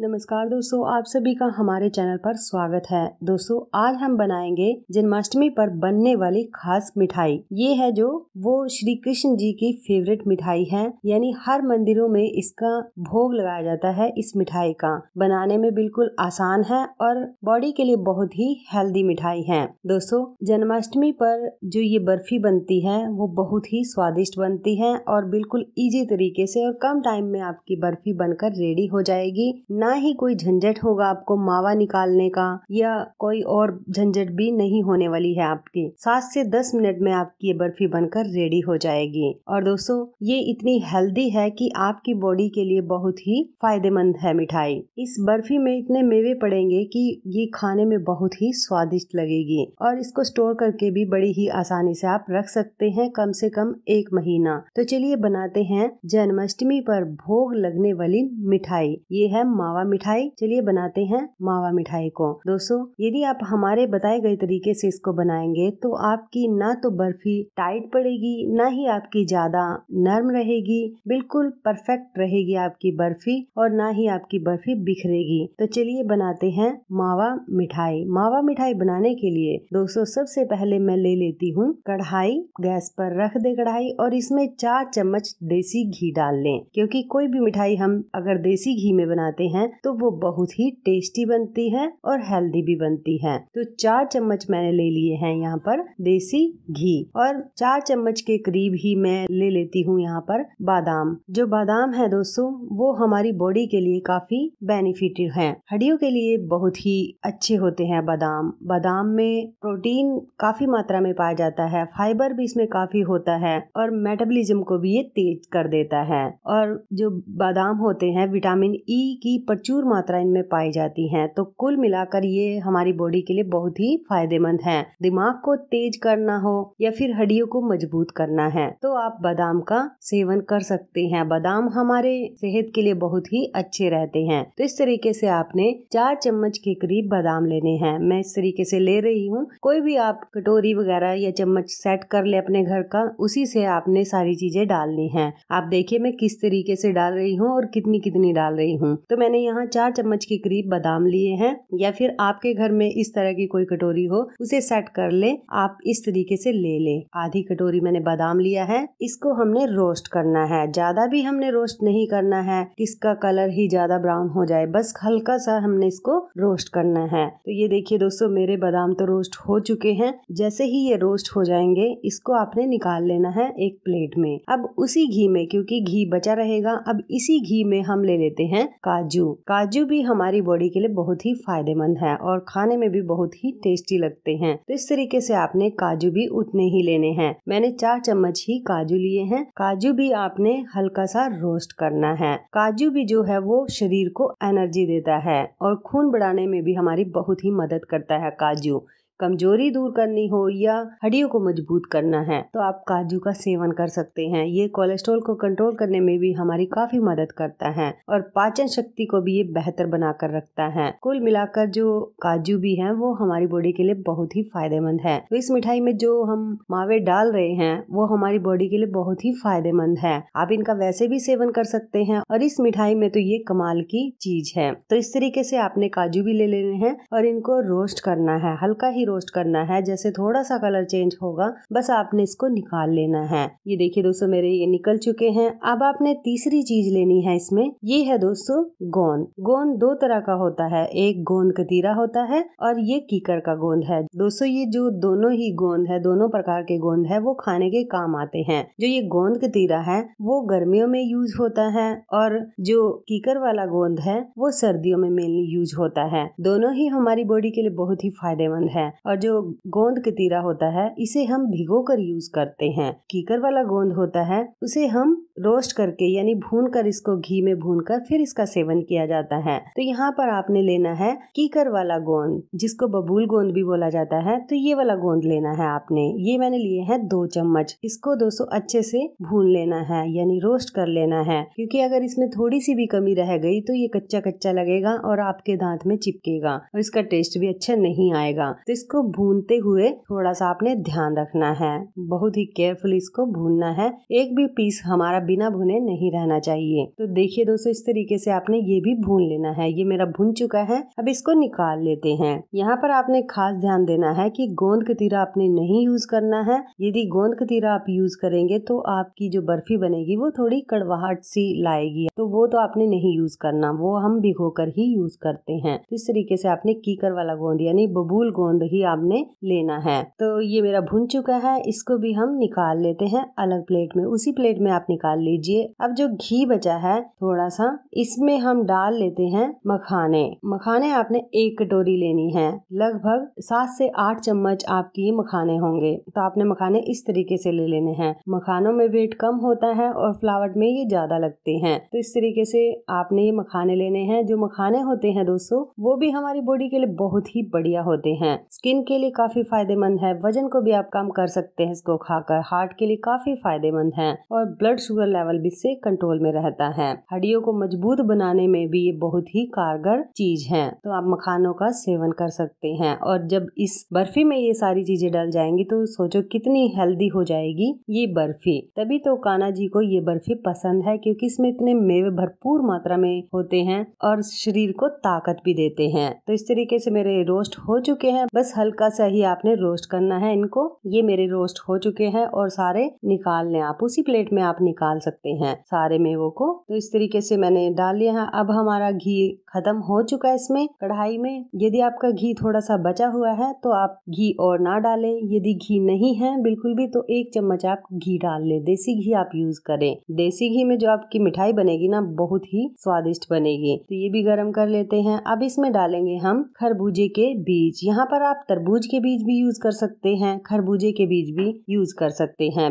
नमस्कार दोस्तों आप सभी का हमारे चैनल पर स्वागत है दोस्तों आज हम बनाएंगे जन्माष्टमी पर बनने वाली खास मिठाई ये है जो वो श्री कृष्ण जी की फेवरेट मिठाई है यानी हर मंदिरों में इसका भोग लगाया जाता है इस मिठाई का बनाने में बिल्कुल आसान है और बॉडी के लिए बहुत ही हेल्दी मिठाई है दोस्तों जन्माष्टमी पर जो ये बर्फी बनती है वो बहुत ही स्वादिष्ट बनती है और बिल्कुल ईजी तरीके से और कम टाइम में आपकी बर्फी बनकर रेडी हो जाएगी ना ही कोई झंझट होगा आपको मावा निकालने का या कोई और झंझट भी नहीं होने वाली है आपकी सात से दस मिनट में आपकी ये बर्फी बनकर रेडी हो जाएगी और दोस्तों ये इतनी हेल्दी है कि आपकी बॉडी के लिए बहुत ही फायदेमंद है मिठाई इस बर्फी में इतने मेवे पड़ेंगे कि ये खाने में बहुत ही स्वादिष्ट लगेगी और इसको स्टोर करके भी बड़ी ही आसानी से आप रख सकते हैं कम से कम एक महीना तो चलिए बनाते हैं जन्माष्टमी पर भोग लगने वाली मिठाई ये है मावा मावा मिठाई चलिए बनाते हैं मावा मिठाई को दोस्तों यदि आप हमारे बताए गए तरीके से इसको बनाएंगे तो आपकी ना तो बर्फी टाइट पड़ेगी ना ही आपकी ज्यादा नर्म रहेगी बिल्कुल परफेक्ट रहेगी आपकी बर्फी और ना ही आपकी बर्फी बिखरेगी तो चलिए बनाते हैं मावा मिठाई मावा मिठाई बनाने के लिए दोस्तों सबसे पहले मैं ले लेती हूँ कढ़ाई गैस पर रख दे कढ़ाई और इसमें चार चम्मच देसी घी डाल लें क्योंकि कोई भी मिठाई हम अगर देसी घी में बनाते हैं हैं तो वो बहुत ही टेस्टी बनती है और हेल्दी भी बनती है तो चार चम्मच मैंने ले लिए हैं यहाँ पर देसी घी और चार चम्मच के करीब ही मैं ले लेती हूँ यहाँ पर बादाम जो बादाम है दोस्तों वो हमारी बॉडी के लिए काफी बेनिफिट है हड्डियों के लिए बहुत ही अच्छे होते हैं बादाम बादाम में प्रोटीन काफी मात्रा में पाया जाता है फाइबर भी इसमें काफी होता है और मेटाबॉलिज्म को भी ये तेज कर देता है और जो बादाम होते हैं विटामिन ई e की प्रचुर मात्रा इनमें पाई जाती हैं तो कुल मिलाकर ये हमारी बॉडी के लिए बहुत ही फायदेमंद हैं दिमाग को तेज करना हो या फिर हड्डियों को मजबूत करना है तो आप बादाम का सेवन कर सकते हैं बादाम हमारे सेहत के लिए बहुत ही अच्छे रहते हैं तो इस तरीके से आपने चार चम्मच के करीब बादाम लेने हैं मैं इस तरीके से ले रही हूँ कोई भी आप कटोरी वगैरह या चम्मच सेट कर ले अपने घर का उसी से आपने सारी चीजें डालनी है आप देखिए मैं किस तरीके से डाल रही हूँ और कितनी कितनी डाल रही हूँ तो मैंने यहाँ चार चम्मच के करीब बादाम लिए हैं या फिर आपके घर में इस तरह की कोई कटोरी हो उसे सेट कर ले आप इस तरीके से ले लें आधी कटोरी मैंने बादाम लिया है इसको हमने रोस्ट करना है ज्यादा भी हमने रोस्ट नहीं करना है इसका कलर ही ज्यादा ब्राउन हो जाए बस हल्का सा हमने इसको रोस्ट करना है तो ये देखिए दोस्तों मेरे बादाम तो रोस्ट हो चुके हैं जैसे ही ये रोस्ट हो जाएंगे इसको आपने निकाल लेना है एक प्लेट में अब उसी घी में क्योंकि घी बचा रहेगा अब इसी घी में हम ले लेते हैं काजू काजू भी हमारी बॉडी के लिए बहुत ही फायदेमंद है और खाने में भी बहुत ही टेस्टी लगते हैं तो इस तरीके से आपने काजू भी उतने ही लेने हैं मैंने चार चम्मच ही काजू लिए हैं काजू भी आपने हल्का सा रोस्ट करना है काजू भी जो है वो शरीर को एनर्जी देता है और खून बढ़ाने में भी हमारी बहुत ही मदद करता है काजू कमजोरी दूर करनी हो या हड्डियों को मजबूत करना है तो आप काजू का सेवन कर सकते हैं ये कोलेस्ट्रॉल को कंट्रोल करने में भी हमारी काफी मदद करता है और पाचन शक्ति को भी ये बेहतर बनाकर रखता है कुल मिलाकर जो काजू भी है वो हमारी बॉडी के लिए बहुत ही फायदेमंद है तो इस मिठाई में जो हम मावे डाल रहे हैं वो हमारी बॉडी के लिए बहुत ही फायदेमंद है आप इनका वैसे भी सेवन कर सकते हैं और इस मिठाई में तो ये कमाल की चीज है तो इस तरीके से आपने काजू भी ले लेने हैं और इनको रोस्ट करना है हल्का ही ही रोस्ट करना है जैसे थोड़ा सा कलर चेंज होगा बस आपने इसको निकाल लेना है ये देखिए दोस्तों मेरे ये निकल चुके हैं अब आपने तीसरी चीज लेनी है इसमें ये है दोस्तों गोंद गोंद दो तरह का होता है एक गोंद कतीरा होता है और ये कीकर का गोंद है दोस्तों ये जो दोनों ही गोंद है दोनों प्रकार के गोंद है वो खाने के काम आते हैं जो ये गोंद कतीरा है वो गर्मियों में यूज होता है और जो कीकर वाला गोंद है वो सर्दियों में मेनली यूज होता है दोनों ही हमारी बॉडी के लिए बहुत ही फायदेमंद है और जो गोंद तीरा होता है इसे हम भिगो कर यूज करते हैं कीकर वाला गोंद होता है उसे हम रोस्ट करके यानी भून कर इसको घी में भून कर फिर इसका सेवन किया जाता है तो यहाँ पर आपने लेना है कीकर वाला गोंद जिसको बबूल गोंद भी बोला जाता है तो ये वाला गोंद लेना है आपने ये मैंने लिए है दो चम्मच इसको दोस्तों अच्छे से भून लेना है यानी रोस्ट कर लेना है क्योंकि अगर इसमें थोड़ी सी भी कमी रह गई तो ये कच्चा कच्चा लगेगा और आपके दांत में चिपकेगा और इसका टेस्ट भी अच्छा नहीं आएगा तो इस इसको भूनते हुए थोड़ा सा आपने ध्यान रखना है बहुत ही केयरफुल इसको भूनना है एक भी पीस हमारा बिना भुने नहीं रहना चाहिए तो देखिए दोस्तों इस तरीके से आपने ये भी भून लेना है ये मेरा भून चुका है अब इसको निकाल लेते हैं यहाँ पर आपने खास ध्यान देना है की गोंद कतीरा आपने नहीं यूज करना है यदि गोंद कतीरा आप यूज करेंगे तो आपकी जो बर्फी बनेगी वो थोड़ी कड़वाहट सी लाएगी तो वो तो आपने नहीं यूज करना वो हम भिगो कर ही यूज करते हैं तो इस तरीके से आपने कीकर वाला गोंद यानी बबूल गोंद ही आपने लेना है तो ये मेरा भुन चुका है इसको भी हम निकाल लेते हैं अलग प्लेट में उसी प्लेट में आप निकाल लीजिए अब जो घी बचा है थोड़ा सा इसमें हम डाल लेते हैं मखाने मखाने आपने एक कटोरी लेनी है लगभग सात से आठ चम्मच आपकी मखाने होंगे तो आपने मखाने इस तरीके से ले लेने हैं मखानों में वेट कम होता है और फ्लावर में ये ज्यादा लगते हैं तो इस तरीके से आपने ये मखाने लेने हैं जो मखाने होते हैं दोस्तों वो भी हमारी बॉडी के लिए बहुत ही बढ़िया होते हैं स्किन के लिए काफ़ी फायदेमंद है वजन को भी आप कम कर सकते हैं इसको खाकर हार्ट के लिए काफ़ी फायदेमंद है और ब्लड शुगर लेवल भी से कंट्रोल में रहता है हड्डियों को मजबूत बनाने में भी ये बहुत ही कारगर चीज है तो आप मखानों का सेवन कर सकते हैं और जब इस बर्फी में ये सारी चीजें डल जाएंगी तो सोचो कितनी हेल्दी हो जाएगी ये बर्फी तभी तो काना जी को ये बर्फी पसंद है क्योंकि इसमें इतने मेवे भरपूर मात्रा में होते हैं और शरीर को ताकत भी देते हैं तो इस तरीके से मेरे रोस्ट हो चुके हैं बस हल्का सा ही आपने रोस्ट करना है इनको ये मेरे रोस्ट हो चुके हैं और सारे निकाल लें आप उसी प्लेट में आप निकाल सकते हैं सारे मेवों को तो इस तरीके से मैंने डाल लिया है अब हमारा घी खत्म हो चुका है इसमें कढ़ाई में यदि आपका घी थोड़ा सा बचा हुआ है तो आप घी और ना डालें यदि घी नहीं है बिल्कुल भी तो एक चम्मच आप घी डाल लें देसी घी आप यूज करें देसी घी में जो आपकी मिठाई बनेगी ना बहुत ही स्वादिष्ट बनेगी तो ये भी गर्म कर लेते हैं अब इसमें डालेंगे हम खरबूजे के बीज यहाँ पर आप तरबूज के बीज भी यूज़ कर सकते हैं खरबूजे के बीज भी यूज़ कर सकते हैं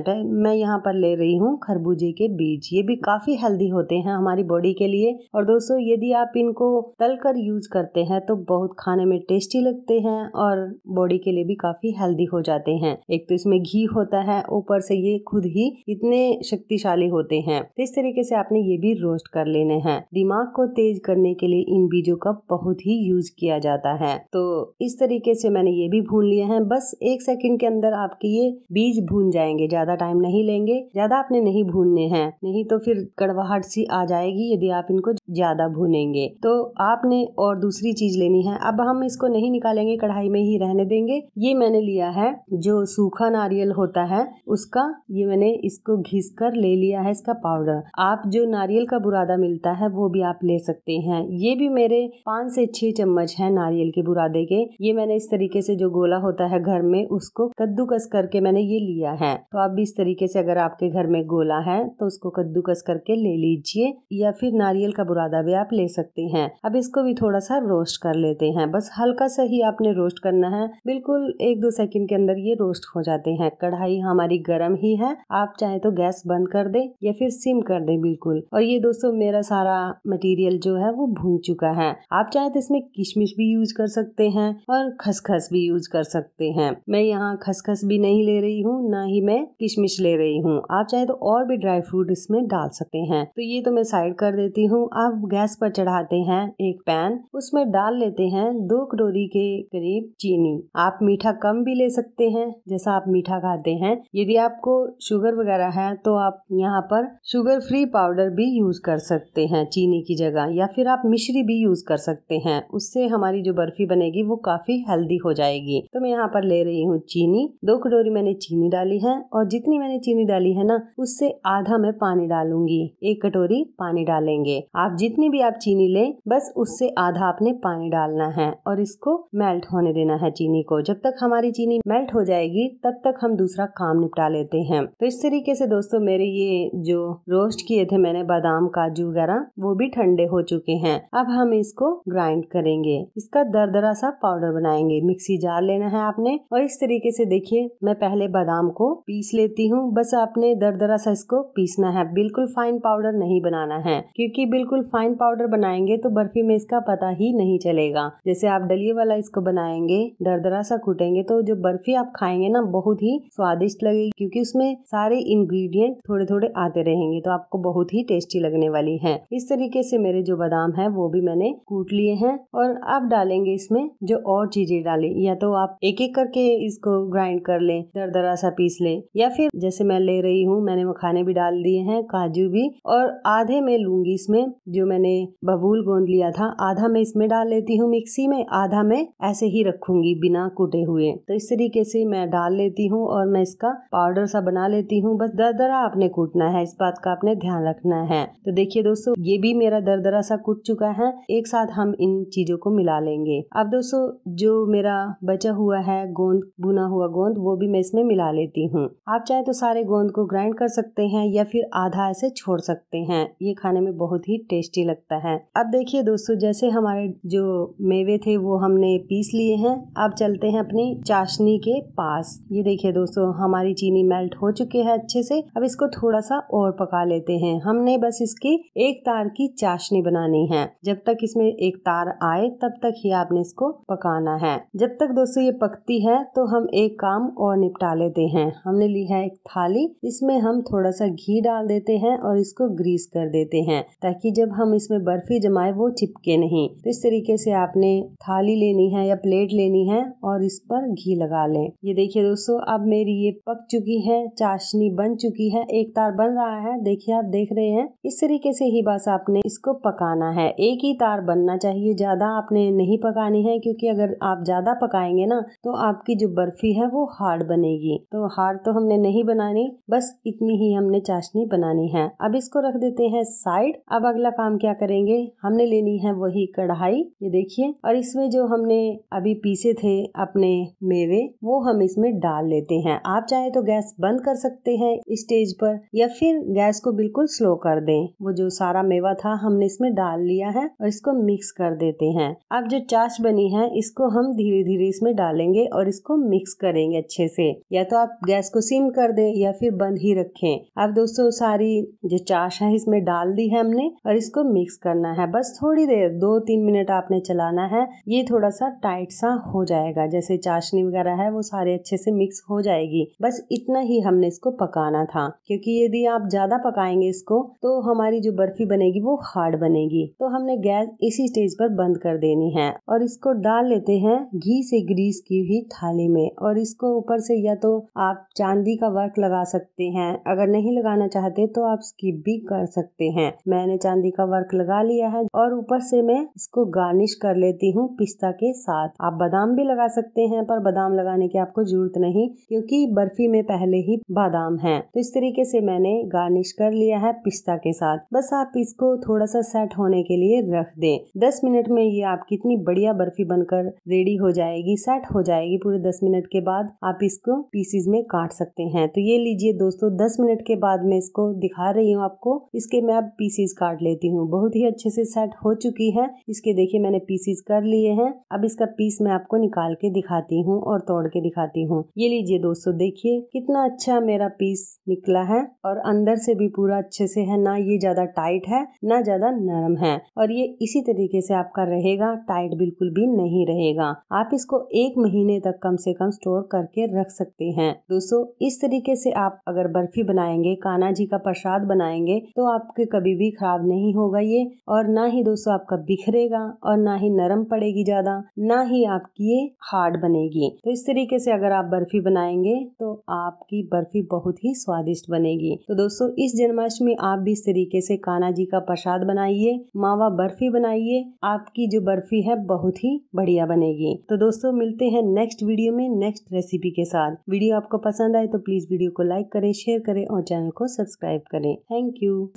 मैं यहाँ पर ले रही हूँ खरबूजे के बीज ये भी काफ़ी हेल्दी होते हैं हमारी बॉडी के लिए और दोस्तों यदि आप इनको तल कर यूज करते हैं तो बहुत खाने में टेस्टी लगते हैं और बॉडी के लिए भी काफ़ी हेल्दी हो जाते हैं एक तो इसमें घी होता है ऊपर से ये खुद ही इतने शक्तिशाली होते हैं तो इस तरीके से आपने ये भी रोस्ट कर लेने हैं दिमाग को तेज करने के लिए इन बीजों का बहुत ही यूज किया जाता है तो इस तरीके से मैंने ये भी भून लिए हैं बस एक सेकंड के अंदर आपके ये बीज भून जाएंगे ज़्यादा टाइम नहीं लेंगे ज़्यादा आपने नहीं भूनने हैं नहीं तो फिर कड़वाहट सी आ जाएगी यदि आप इनको ज़्यादा भूनेंगे तो आपने और दूसरी चीज़ लेनी है अब हम इसको नहीं निकालेंगे कढ़ाई में ही रहने देंगे ये मैंने लिया है जो सूखा नारियल होता है उसका ये मैंने इसको घिस कर ले लिया है इसका पाउडर आप जो नारियल का बुरादा मिलता है वो भी आप ले सकते हैं ये भी मेरे पाँच से छह चम्मच है नारियल के बुरादे के ये मैंने इस तरीके तरीके से जो गोला होता है घर में उसको कद्दूकस करके मैंने ये लिया है तो आप भी इस तरीके से अगर आपके घर में गोला है तो उसको कद्दूकस करके ले लीजिए या फिर नारियल का बुरादा भी आप ले सकते हैं अब इसको भी थोड़ा सा रोस्ट कर लेते हैं बस हल्का सा ही आपने रोस्ट करना है बिल्कुल एक दो सेकंड के अंदर ये रोस्ट हो जाते हैं कढ़ाई हमारी गर्म ही है आप चाहे तो गैस बंद कर दे या फिर सिम कर दे बिल्कुल और ये दोस्तों मेरा सारा मटेरियल जो है वो भून चुका है आप चाहे तो इसमें किशमिश भी यूज कर सकते हैं और खसखस खसखस भी यूज कर सकते हैं मैं यहाँ खसखस भी नहीं ले रही हूँ ना ही मैं किशमिश ले रही हूँ आप चाहे तो और भी ड्राई फ्रूट इसमें डाल सकते हैं तो ये तो मैं साइड कर देती हूँ आप गैस पर चढ़ाते हैं एक पैन उसमें डाल लेते हैं दो कटोरी के करीब चीनी आप मीठा कम भी ले सकते हैं जैसा आप मीठा खाते हैं यदि आपको शुगर वगैरह है तो आप यहाँ पर शुगर फ्री पाउडर भी यूज कर सकते हैं चीनी की जगह या फिर आप मिश्री भी यूज कर सकते हैं उससे हमारी जो बर्फी बनेगी वो काफी हेल्दी हो जाएगी तो मैं यहाँ पर ले रही हूँ चीनी दो कटोरी मैंने चीनी डाली है और जितनी मैंने चीनी डाली है ना उससे आधा मैं पानी डालूंगी एक कटोरी पानी डालेंगे आप जितनी भी आप चीनी लें बस उससे आधा आपने पानी डालना है और इसको मेल्ट होने देना है चीनी को जब तक हमारी चीनी मेल्ट हो जाएगी तब तक हम दूसरा काम निपटा लेते हैं तो इस तरीके से दोस्तों मेरे ये जो रोस्ट किए थे मैंने बादाम काजू वगैरह वो भी ठंडे हो चुके हैं अब हम इसको ग्राइंड करेंगे इसका दरदरा सा पाउडर बनाएंगे मिक्सी जार लेना है आपने और इस तरीके से देखिए मैं पहले बादाम को पीस लेती हूँ बस आपने दरदरा सा इसको पीसना है बिल्कुल फाइन पाउडर नहीं बनाना है क्योंकि बिल्कुल फाइन पाउडर बनाएंगे तो बर्फी में इसका पता ही नहीं चलेगा जैसे आप डलिए वाला इसको बनाएंगे दरदरा सा कूटेंगे तो जो बर्फी आप खाएंगे ना बहुत ही स्वादिष्ट लगेगी क्योंकि उसमें सारे इंग्रेडिएंट थोड़े थोड़े आते रहेंगे तो आपको बहुत ही टेस्टी लगने वाली है इस तरीके से मेरे जो बादाम है वो भी मैंने कूट लिए हैं और आप डालेंगे इसमें जो और चीजें डाल वाले या तो आप एक एक करके इसको ग्राइंड कर लें दर दरा सा पीस लें या फिर जैसे मैं ले रही हूँ मैंने मखाने भी डाल दिए हैं काजू भी और आधे में लूंगी इसमें जो मैंने बबूल गोंद लिया था आधा मैं इसमें डाल लेती हूँ मिक्सी में आधा मैं ऐसे ही रखूंगी बिना कूटे हुए तो इस तरीके से मैं डाल लेती हूँ और मैं इसका पाउडर सा बना लेती हूँ बस दर दरा आपने कूटना है इस बात का आपने ध्यान रखना है तो देखिए दोस्तों ये भी मेरा दर दरा सा कूट चुका है एक साथ हम इन चीजों को मिला लेंगे अब दोस्तों जो मेरा मेरा बचा हुआ है गोंद बुना हुआ गोंद वो भी मैं इसमें मिला लेती हूँ आप चाहे तो सारे गोंद को ग्राइंड कर सकते हैं या फिर आधा ऐसे छोड़ सकते हैं ये खाने में बहुत ही टेस्टी लगता है अब देखिए दोस्तों जैसे हमारे जो मेवे थे वो हमने पीस लिए हैं अब चलते हैं अपनी चाशनी के पास ये देखिए दोस्तों हमारी चीनी मेल्ट हो चुकी है अच्छे से अब इसको थोड़ा सा और पका लेते हैं हमने बस इसकी एक तार की चाशनी बनानी है जब तक इसमें एक तार आए तब तक ही आपने इसको पकाना है जब तक दोस्तों ये पकती है तो हम एक काम और निपटा लेते हैं हमने ली है एक थाली इसमें हम थोड़ा सा घी डाल देते हैं और इसको ग्रीस कर देते हैं ताकि जब हम इसमें बर्फी जमाए वो चिपके नहीं तो इस तरीके से आपने थाली लेनी है या प्लेट लेनी है और इस पर घी लगा लें ये देखिए दोस्तों अब मेरी ये पक चुकी है चाशनी बन चुकी है एक तार बन रहा है देखिए आप देख रहे हैं इस तरीके से ही बस आपने इसको पकाना है एक ही तार बनना चाहिए ज्यादा आपने नहीं पकानी है क्योंकि अगर आप ज्यादा ज़्यादा पकाएंगे ना तो आपकी जो बर्फ़ी है वो हार्ड बनेगी तो हार्ड तो हमने नहीं बनानी बस इतनी ही हमने चाशनी बनानी है अब इसको रख देते हैं साइड अब अगला काम क्या करेंगे हमने लेनी है वही कढ़ाई ये देखिए और इसमें जो हमने अभी पीसे थे अपने मेवे वो हम इसमें डाल लेते हैं आप चाहे तो गैस बंद कर सकते हैं स्टेज पर या फिर गैस को बिल्कुल स्लो कर दें वो जो सारा मेवा था हमने इसमें डाल लिया है और इसको मिक्स कर देते हैं अब जो चाश बनी है इसको हम धीरे धीरे धीरे इसमें डालेंगे और इसको मिक्स करेंगे अच्छे से या तो आप गैस को सिम कर दें या फिर बंद ही रखें अब दोस्तों सारी जो चाश है इसमें डाल दी है हमने और इसको मिक्स करना है बस थोड़ी देर दो तीन मिनट आपने चलाना है ये थोड़ा सा टाइट सा हो जाएगा जैसे चाशनी वगैरह है वो सारे अच्छे से मिक्स हो जाएगी बस इतना ही हमने इसको पकाना था क्योंकि यदि आप ज्यादा पकाएंगे इसको तो हमारी जो बर्फी बनेगी वो हार्ड बनेगी तो हमने गैस इसी स्टेज पर बंद कर देनी है और इसको डाल लेते हैं घी से ग्रीस की हुई थाली में और इसको ऊपर से या तो आप चांदी का वर्क लगा सकते हैं अगर नहीं लगाना चाहते तो आप स्किप भी कर सकते हैं मैंने चांदी का वर्क लगा लिया है और ऊपर से मैं इसको गार्निश कर लेती हूँ पिस्ता के साथ आप बादाम भी लगा सकते हैं पर बादाम लगाने की आपको जरूरत नहीं क्योंकि बर्फी में पहले ही बादाम है तो इस तरीके से मैंने गार्निश कर लिया है पिस्ता के साथ बस आप इसको थोड़ा सा सेट होने के लिए रख दें दस मिनट में ये आप कितनी बढ़िया बर्फी बनकर रेडी हो जाएगी सेट हो जाएगी पूरे दस मिनट के बाद आप इसको पीसीज में काट सकते हैं तो ये लीजिए दोस्तों दस मिनट के बाद मैं इसको दिखा रही हूँ आपको इसके मैं अब पीसीज काट लेती हूँ बहुत ही अच्छे से सेट हो चुकी है इसके देखिए मैंने पीसीज कर लिए हैं अब इसका पीस मैं आपको निकाल के दिखाती हूँ और तोड़ के दिखाती हूँ ये लीजिए दोस्तों देखिए कितना अच्छा मेरा पीस निकला है और अंदर से भी पूरा अच्छे से है ना ये ज्यादा टाइट है ना ज्यादा नरम है और ये इसी तरीके से आपका रहेगा टाइट बिल्कुल भी नहीं रहेगा आप आप इसको एक महीने तक कम से कम स्टोर करके रख सकते हैं दोस्तों इस तरीके से आप अगर बर्फी बनाएंगे कान्हा जी का प्रसाद बनाएंगे तो आपके कभी भी खराब नहीं होगा ये और ना ही दोस्तों आपका बिखरेगा और ना ही नरम पड़ेगी ज्यादा ना ही आपकी ये हार्ड बनेगी तो इस तरीके से अगर आप बर्फी बनाएंगे तो आपकी बर्फी बहुत ही स्वादिष्ट बनेगी तो दोस्तों इस जन्माष्टमी आप भी इस तरीके से कान्हा जी का प्रसाद बनाइए मावा बर्फी बनाइए आपकी जो बर्फी है बहुत ही बढ़िया बनेगी तो तो दोस्तों मिलते हैं नेक्स्ट वीडियो में नेक्स्ट रेसिपी के साथ वीडियो आपको पसंद आए तो प्लीज़ वीडियो को लाइक करें शेयर करें और चैनल को सब्सक्राइब करें थैंक यू